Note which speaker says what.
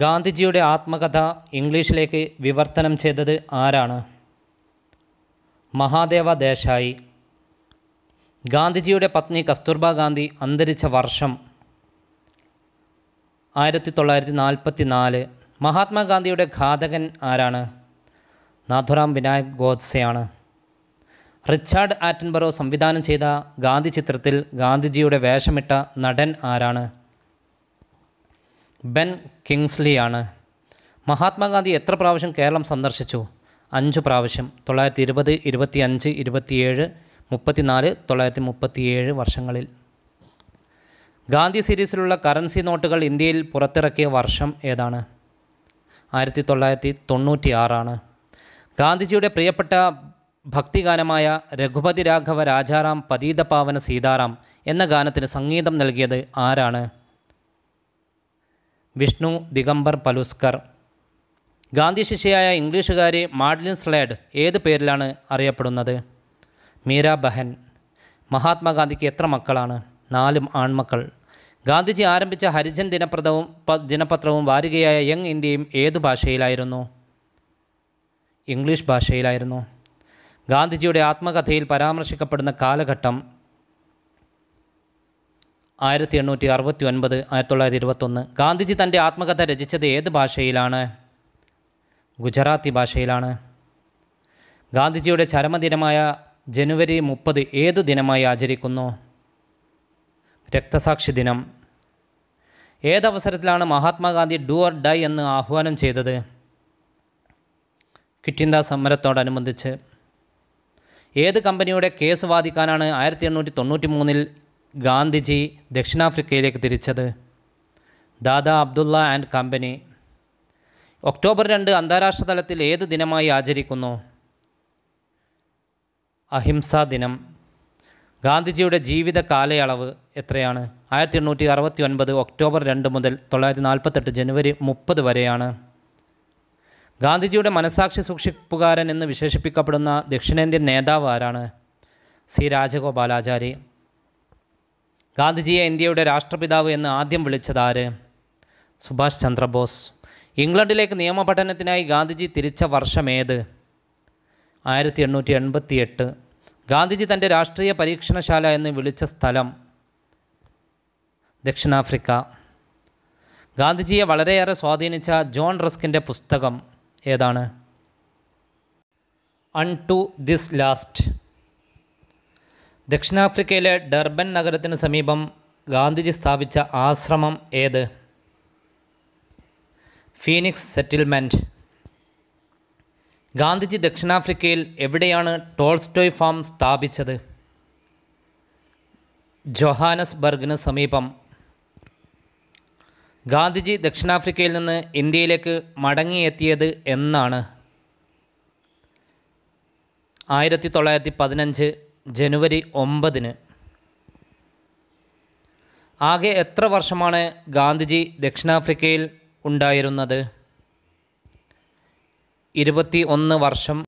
Speaker 1: ഗാന്ധിജിയുടെ ആത്മകഥ ഇംഗ്ലീഷിലേക്ക് വിവർത്തനം ചെയ്തത് ആരാണ് മഹാദേവ ദേശായി ഗാന്ധിജിയുടെ പത്നി കസ്തൂർബ ഗാന്ധി അന്തരിച്ച വർഷം ആയിരത്തി തൊള്ളായിരത്തി നാൽപ്പത്തി നാല് മഹാത്മാഗാന്ധിയുടെ ഘാതകൻ ആരാണ് നാഥുറാം വിനായക് ഗോഡ്സെയാണ് റിച്ചാർഡ് ആറ്റൻബറോ സംവിധാനം ചെയ്ത ഗാന്ധി ചിത്രത്തിൽ ഗാന്ധിജിയുടെ വേഷമിട്ട നടൻ ആരാണ് ബെൻ കിങ്സ്ലിയാണ് മഹാത്മാഗാന്ധി എത്ര പ്രാവശ്യം കേരളം സന്ദർശിച്ചു അഞ്ച് പ്രാവശ്യം തൊള്ളായിരത്തി ഇരുപത് ഇരുപത്തി അഞ്ച് ഇരുപത്തിയേഴ് മുപ്പത്തിനാല് തൊള്ളായിരത്തി മുപ്പത്തിയേഴ് വർഷങ്ങളിൽ ഗാന്ധി സീരീസിലുള്ള കറൻസി നോട്ടുകൾ ഇന്ത്യയിൽ പുറത്തിറക്കിയ വർഷം ഏതാണ് ആയിരത്തി തൊള്ളായിരത്തി തൊണ്ണൂറ്റി ആറാണ് ഗാന്ധിജിയുടെ പ്രിയപ്പെട്ട ഭക്തിഗാനമായ രഘുപതി രാഘവ രാജാറാം പതീതപാവന സീതാറാം എന്ന ഗാനത്തിന് സംഗീതം നൽകിയത് ആരാണ് വിഷ്ണു ദിഗംബർ പലുസ്കർ ഗാന്ധി ശിഷ്യയായ ഇംഗ്ലീഷുകാരി മാഡ്ലിൻ സ്ലേഡ് ഏത് പേരിലാണ് അറിയപ്പെടുന്നത് മീര ബഹൻ മഹാത്മാഗാന്ധിക്ക് എത്ര മക്കളാണ് നാലും ആൺമക്കൾ ഗാന്ധിജി ആരംഭിച്ച ഹരിജൻ ദിനപ്രദവും ദിനപത്രവും വാരികയായ യങ് ഇന്ത്യയും ഏത് ഭാഷയിലായിരുന്നു ഇംഗ്ലീഷ് ഭാഷയിലായിരുന്നു ഗാന്ധിജിയുടെ ആത്മകഥയിൽ പരാമർശിക്കപ്പെടുന്ന കാലഘട്ടം ആയിരത്തി എണ്ണൂറ്റി അറുപത്തി ഒൻപത് ആയിരത്തി തൊള്ളായിരത്തി ഇരുപത്തൊന്ന് ഗാന്ധിജി തൻ്റെ ആത്മകഥ രചിച്ചത് ഏത് ഭാഷയിലാണ് ഗുജറാത്തി ഭാഷയിലാണ് ഗാന്ധിജിയുടെ ചരമദിനമായ ജനുവരി മുപ്പത് ഏത് ദിനമായി ആചരിക്കുന്നു രക്തസാക്ഷി ദിനം ഏതവസരത്തിലാണ് മഹാത്മാഗാന്ധി ഡു ഓർ ഡൈ എന്ന് ആഹ്വാനം ചെയ്തത് കിറ്റിന്ത സമരത്തോടനുബന്ധിച്ച് ഏത് കമ്പനിയുടെ കേസ് വാദിക്കാനാണ് ആയിരത്തി എണ്ണൂറ്റി തൊണ്ണൂറ്റി മൂന്നിൽ ഗാന്ധിജി ദക്ഷിണാഫ്രിക്കയിലേക്ക് തിരിച്ചത് Dada Abdulla and company October രണ്ട് അന്താരാഷ്ട്ര തലത്തിൽ ഏത് ദിനമായി ആചരിക്കുന്നു അഹിംസാ ദിനം ഗാന്ധിജിയുടെ ജീവിത കാലയളവ് എത്രയാണ് ആയിരത്തി എണ്ണൂറ്റി അറുപത്തി ഒൻപത് ഒക്ടോബർ രണ്ട് മുതൽ തൊള്ളായിരത്തി നാൽപ്പത്തെട്ട് ജനുവരി മുപ്പത് വരെയാണ് ഗാന്ധിജിയുടെ മനസാക്ഷി സൂക്ഷിപ്പുകാരൻ എന്ന് വിശേഷിപ്പിക്കപ്പെടുന്ന ദക്ഷിണേന്ത്യൻ നേതാവ് ആരാണ് സി രാജഗോപാലാചാരി ഗാന്ധിജിയെ ഇന്ത്യയുടെ രാഷ്ട്രപിതാവ് എന്ന് ആദ്യം ആര് സുഭാഷ് ചന്ദ്രബോസ് ഇംഗ്ലണ്ടിലേക്ക് നിയമപഠനത്തിനായി ഗാന്ധിജി തിരിച്ച വർഷമേത് ആയിരത്തി എണ്ണൂറ്റി എൺപത്തി എട്ട് ഗാന്ധിജി തൻ്റെ രാഷ്ട്രീയ പരീക്ഷണശാല എന്ന് വിളിച്ച സ്ഥലം ദക്ഷിണാഫ്രിക്ക ഗാന്ധിജിയെ വളരെയേറെ സ്വാധീനിച്ച ജോൺ റസ്കിൻ്റെ പുസ്തകം ഏതാണ് അൺ ടു ദിസ് ലാസ്റ്റ് ദക്ഷിണാഫ്രിക്കയിലെ ഡർബൻ നഗരത്തിന് സമീപം ഗാന്ധിജി സ്ഥാപിച്ച ആശ്രമം ഏത് ഫീനിക്സ് സെറ്റിൽമെൻറ്റ് ഗാന്ധിജി ദക്ഷിണാഫ്രിക്കയിൽ എവിടെയാണ് ടോൾസ്റ്റോയ് ഫാം സ്ഥാപിച്ചത് ജൊഹാനസ്ബർഗിന് സമീപം ഗാന്ധിജി ദക്ഷിണാഫ്രിക്കയിൽ നിന്ന് ഇന്ത്യയിലേക്ക് മടങ്ങിയെത്തിയത് എന്നാണ് ആയിരത്തി തൊള്ളായിരത്തി പതിനഞ്ച് ജനുവരി ഒമ്പതിന് ആകെ എത്ര വർഷമാണ് ഗാന്ധിജി ദക്ഷിണാഫ്രിക്കയിൽ ഉണ്ടായിരുന്നത് ഇരുപത്തി ഒന്ന് വർഷം